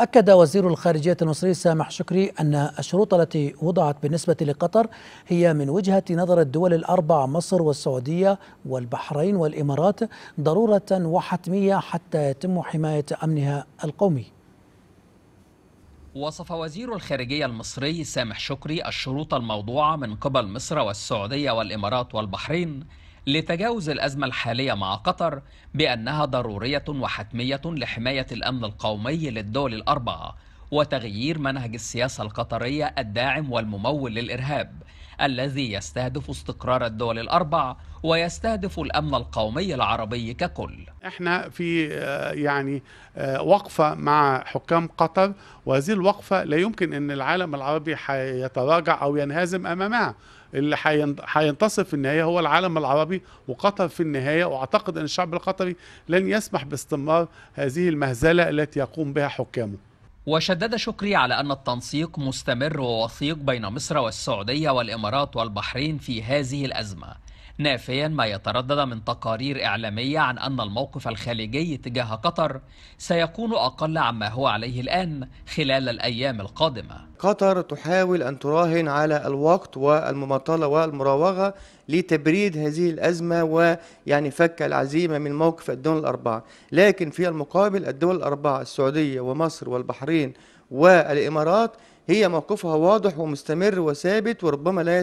أكد وزير الخارجية المصري سامح شكري أن الشروط التي وضعت بالنسبة لقطر هي من وجهة نظر الدول الأربع مصر والسعودية والبحرين والإمارات ضرورة وحتمية حتى يتم حماية أمنها القومي وصف وزير الخارجية المصري سامح شكري الشروط الموضوعة من قبل مصر والسعودية والإمارات والبحرين لتجاوز الأزمة الحالية مع قطر بأنها ضرورية وحتمية لحماية الأمن القومي للدول الأربعة وتغيير منهج السياسة القطرية الداعم والممول للإرهاب الذي يستهدف استقرار الدول الأربع ويستهدف الأمن القومي العربي ككل احنا في آه، يعني آه، وقفة مع حكام قطر وهذه الوقفة لا يمكن أن العالم العربي يتراجع أو ينهزم أمامها اللي هينتصر في النهايه هو العالم العربي وقطر في النهايه واعتقد ان الشعب القطري لن يسمح باستمرار هذه المهزله التي يقوم بها حكامه وشدد شكري على أن التنسيق مستمر ووثيق بين مصر والسعودية والإمارات والبحرين في هذه الأزمة نافيا ما يتردد من تقارير إعلامية عن أن الموقف الخليجي تجاه قطر سيكون أقل عما هو عليه الآن خلال الأيام القادمة قطر تحاول أن تراهن على الوقت والمماطلة والمراوغة لتبريد هذه الأزمة ويعني فك العزيمة من موقف الدول الأربعة لكن في المقابل الدول الأربعة السعودية ومصر والبحرين والإمارات هي موقفها واضح ومستمر وثابت وربما لا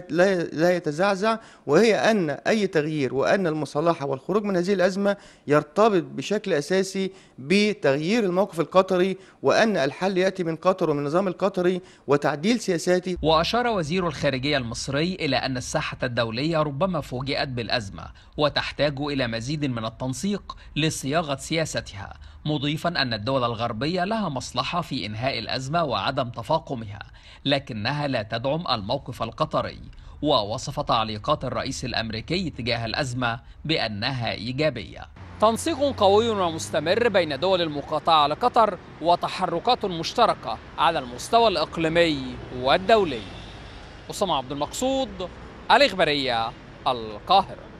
لا يتزعزع وهي ان اي تغيير وان المصالحه والخروج من هذه الازمه يرتبط بشكل اساسي بتغيير الموقف القطري وان الحل ياتي من قطر ومن النظام القطري وتعديل سياساته. واشار وزير الخارجيه المصري الى ان الساحه الدوليه ربما فوجئت بالازمه وتحتاج الى مزيد من التنسيق لصياغه سياستها مضيفا ان الدول الغربيه لها مصلحه في انهاء الازمه الأزمة وعدم تفاقمها لكنها لا تدعم الموقف القطري ووصف تعليقات الرئيس الأمريكي تجاه الأزمة بأنها إيجابية تنسيق قوي ومستمر بين دول المقاطعة لقطر وتحركات مشتركة على المستوى الإقليمي والدولي أسامة عبد المقصود الإخبارية القاهرة